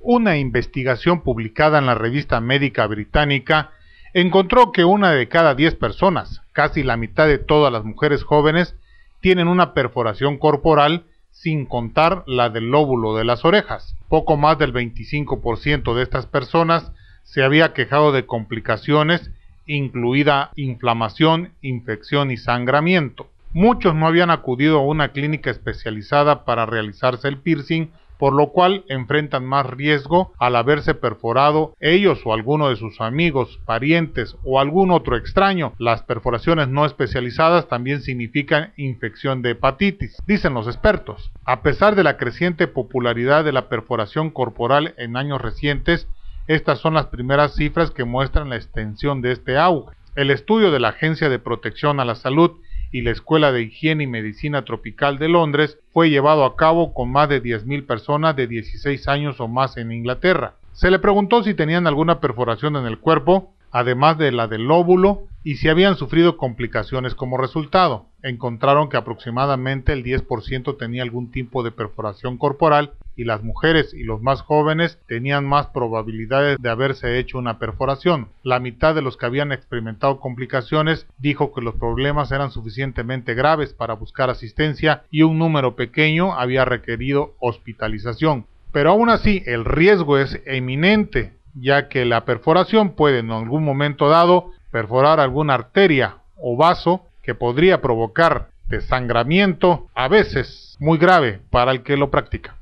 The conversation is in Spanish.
Una investigación publicada en la revista médica británica encontró que una de cada 10 personas, casi la mitad de todas las mujeres jóvenes, tienen una perforación corporal sin contar la del lóbulo de las orejas. Poco más del 25% de estas personas se había quejado de complicaciones, incluida inflamación, infección y sangramiento. Muchos no habían acudido a una clínica especializada para realizarse el piercing, por lo cual enfrentan más riesgo al haberse perforado ellos o alguno de sus amigos, parientes o algún otro extraño. Las perforaciones no especializadas también significan infección de hepatitis, dicen los expertos. A pesar de la creciente popularidad de la perforación corporal en años recientes, estas son las primeras cifras que muestran la extensión de este auge. El estudio de la Agencia de Protección a la Salud y la Escuela de Higiene y Medicina Tropical de Londres fue llevado a cabo con más de 10.000 personas de 16 años o más en Inglaterra. Se le preguntó si tenían alguna perforación en el cuerpo, además de la del lóbulo, y si habían sufrido complicaciones como resultado. Encontraron que aproximadamente el 10% tenía algún tipo de perforación corporal y las mujeres y los más jóvenes tenían más probabilidades de haberse hecho una perforación. La mitad de los que habían experimentado complicaciones dijo que los problemas eran suficientemente graves para buscar asistencia y un número pequeño había requerido hospitalización. Pero aún así el riesgo es eminente, ya que la perforación puede en algún momento dado perforar alguna arteria o vaso que podría provocar desangramiento, a veces muy grave para el que lo practica.